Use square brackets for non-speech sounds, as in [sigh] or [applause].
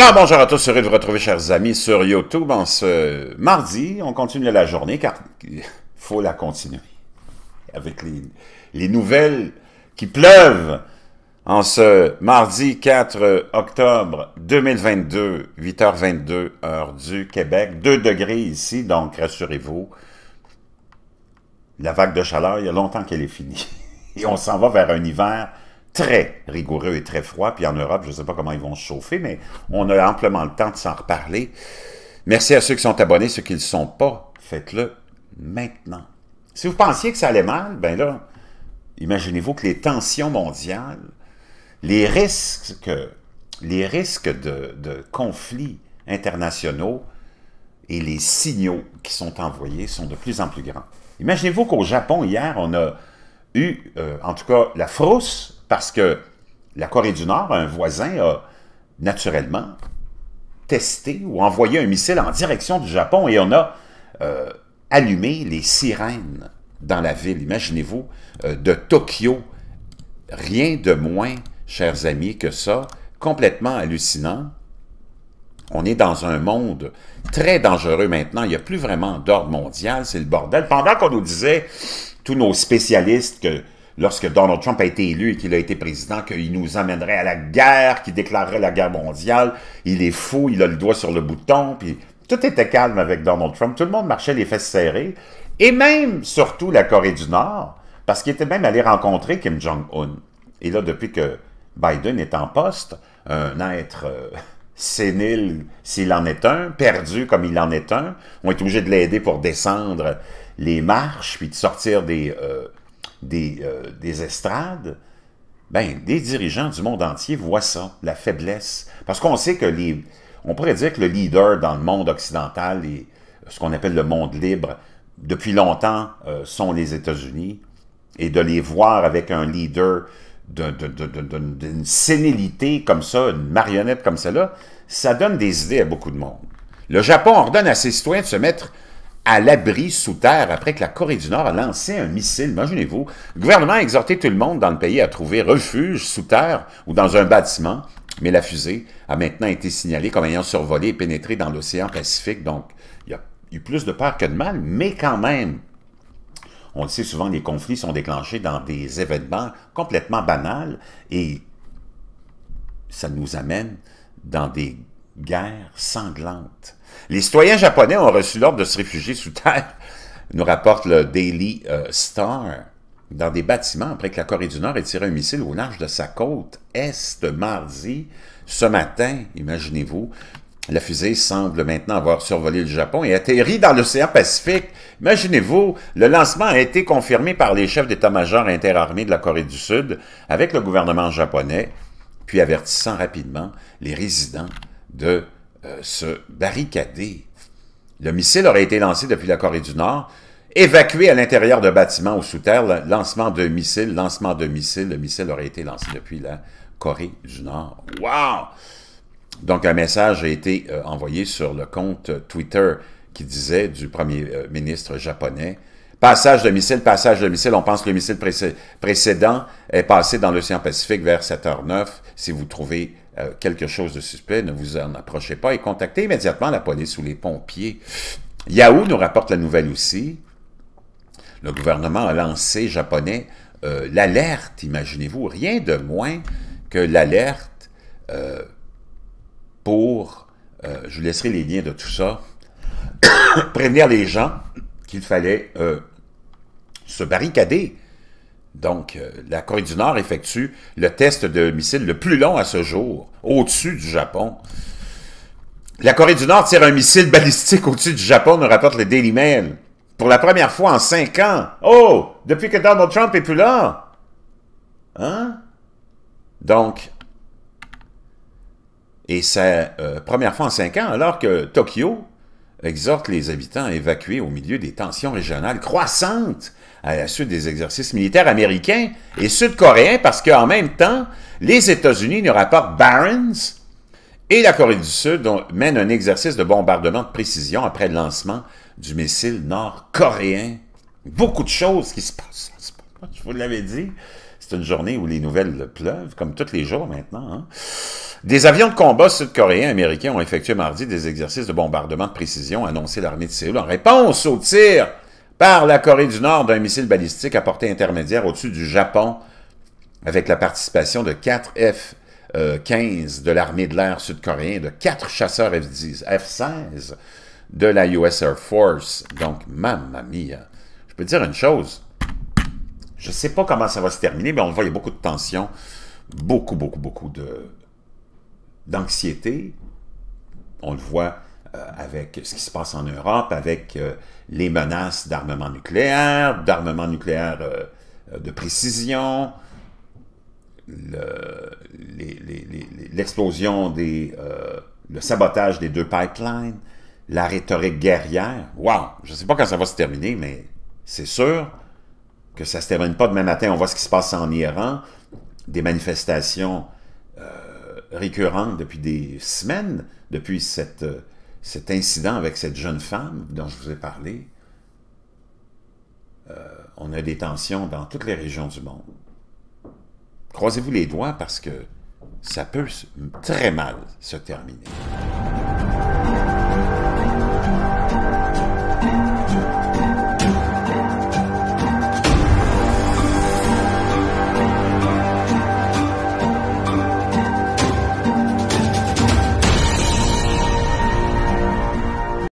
Alors bonjour à tous, heureux de vous retrouver chers amis sur YouTube en ce mardi. On continue la journée car il faut la continuer avec les, les nouvelles qui pleuvent en ce mardi 4 octobre 2022, 8h22 heure du Québec. 2 degrés ici, donc rassurez-vous, la vague de chaleur, il y a longtemps qu'elle est finie. [laughs] Et on s'en va vers un hiver très rigoureux et très froid. Puis en Europe, je ne sais pas comment ils vont se chauffer, mais on a amplement le temps de s'en reparler. Merci à ceux qui sont abonnés, ceux qui ne le sont pas, faites-le maintenant. Si vous pensiez que ça allait mal, ben là, imaginez-vous que les tensions mondiales, les risques, les risques de, conflits internationaux et les signaux qui sont envoyés sont de plus en plus grands. Imaginez-vous qu'au Japon, hier, on a eu, euh, en tout cas, la frousse parce que la Corée du Nord, un voisin, a naturellement testé ou envoyé un missile en direction du Japon et on a euh, allumé les sirènes dans la ville, imaginez-vous, euh, de Tokyo. Rien de moins, chers amis, que ça. Complètement hallucinant. On est dans un monde très dangereux maintenant. Il n'y a plus vraiment d'ordre mondial. C'est le bordel. Pendant qu'on nous disait, tous nos spécialistes, que lorsque Donald Trump a été élu et qu'il a été président, qu'il nous amènerait à la guerre, qu'il déclarerait la guerre mondiale. Il est fou, il a le doigt sur le bouton, puis tout était calme avec Donald Trump. Tout le monde marchait les fesses serrées. Et même, surtout, la Corée du Nord, parce qu'il était même allé rencontrer Kim Jong-un. Et là, depuis que Biden est en poste, un être euh, [laughs] sénile s'il en est un, perdu comme il en est un, on est obligé de l'aider pour descendre les marches, puis de sortir des... Euh, des, euh, des estrades, ben, des dirigeants du monde entier voient ça, la faiblesse. Parce qu'on sait que les... On pourrait dire que le leader dans le monde occidental et ce qu'on appelle le monde libre, depuis longtemps, euh, sont les États-Unis. Et de les voir avec un leader d'une sénilité comme ça, une marionnette comme cela, ça donne des idées à beaucoup de monde. Le Japon ordonne à ses citoyens de se mettre à l'abri sous terre après que la Corée du Nord a lancé un missile. Imaginez-vous, le gouvernement a exhorté tout le monde dans le pays à trouver refuge sous terre ou dans un bâtiment, mais la fusée a maintenant été signalée comme ayant survolé et pénétré dans l'océan Pacifique. Donc, il y a eu plus de peur que de mal, mais quand même, on le sait souvent, les conflits sont déclenchés dans des événements complètement banals et ça nous amène dans des guerre sanglante. Les citoyens japonais ont reçu l'ordre de se réfugier sous terre, nous rapporte le Daily euh, Star, dans des bâtiments après que la Corée du Nord ait tiré un missile au large de sa côte est mardi. Ce matin, imaginez-vous, la fusée semble maintenant avoir survolé le Japon et atterri dans l'océan Pacifique. Imaginez-vous, le lancement a été confirmé par les chefs d'état-major interarmés de la Corée du Sud avec le gouvernement japonais, puis avertissant rapidement les résidents de euh, se barricader. Le missile aurait été lancé depuis la Corée du Nord, évacué à l'intérieur de bâtiments ou sous terre, lancement de missile, lancement de missile. le missile aurait été lancé depuis la Corée du Nord. Wow! Donc un message a été euh, envoyé sur le compte Twitter qui disait du premier euh, ministre japonais, Passage de missile, passage de missile. On pense que le missile précédent est passé dans l'océan Pacifique vers 7h09. Si vous trouvez euh, quelque chose de suspect, ne vous en approchez pas et contactez immédiatement la police ou les pompiers. Yahoo nous rapporte la nouvelle aussi. Le gouvernement a lancé japonais euh, l'alerte, imaginez-vous, rien de moins que l'alerte euh, pour, je vous laisserai les liens de tout ça, [coughs] prévenir les gens qu'il fallait se barricader donc, euh, la Corée du Nord effectue le test de missile le plus long à ce jour, au-dessus du Japon. La Corée du Nord tire un missile balistique au-dessus du Japon, nous rapporte le Daily Mail. Pour la première fois en cinq ans. Oh! Depuis que Donald Trump est plus là! Hein? Donc, et c'est euh, première fois en cinq ans, alors que Tokyo exhorte les habitants à évacuer au milieu des tensions régionales croissantes à la suite des exercices militaires américains et sud-coréens parce qu'en même temps, les États-Unis nous rapportent Barons et la Corée du Sud mène un exercice de bombardement de précision après le lancement du missile nord-coréen. Beaucoup de choses qui se passent. Je vous l'avais dit. C'est une journée où les nouvelles pleuvent, comme tous les jours maintenant. Hein. Des avions de combat sud-coréens américains ont effectué mardi des exercices de bombardement de précision, annoncé l'armée de Séoul en réponse aux tirs par la Corée du Nord d'un missile balistique à portée intermédiaire au-dessus du Japon avec la participation de 4 F-15 de l'armée de l'air sud-coréen, de quatre chasseurs F-16 de la US Air Force. Donc, mamma mia! Je peux dire une chose, je ne sais pas comment ça va se terminer, mais on le voit, il y a beaucoup de tension, beaucoup, beaucoup, beaucoup d'anxiété. On le voit euh, avec ce qui se passe en Europe, avec euh, les menaces d'armement nucléaire, d'armement nucléaire euh, de précision, l'explosion des... le sabotage des deux pipelines, la rhétorique guerrière. Waouh Je ne sais pas quand ça va se terminer, mais c'est sûr que ça ne se termine pas demain matin. On voit ce qui se passe en Iran, des manifestations récurrentes depuis des semaines, depuis cette cet incident avec cette jeune femme dont je vous ai parlé, euh, on a des tensions dans toutes les régions du monde. Croisez-vous les doigts parce que ça peut très mal se terminer.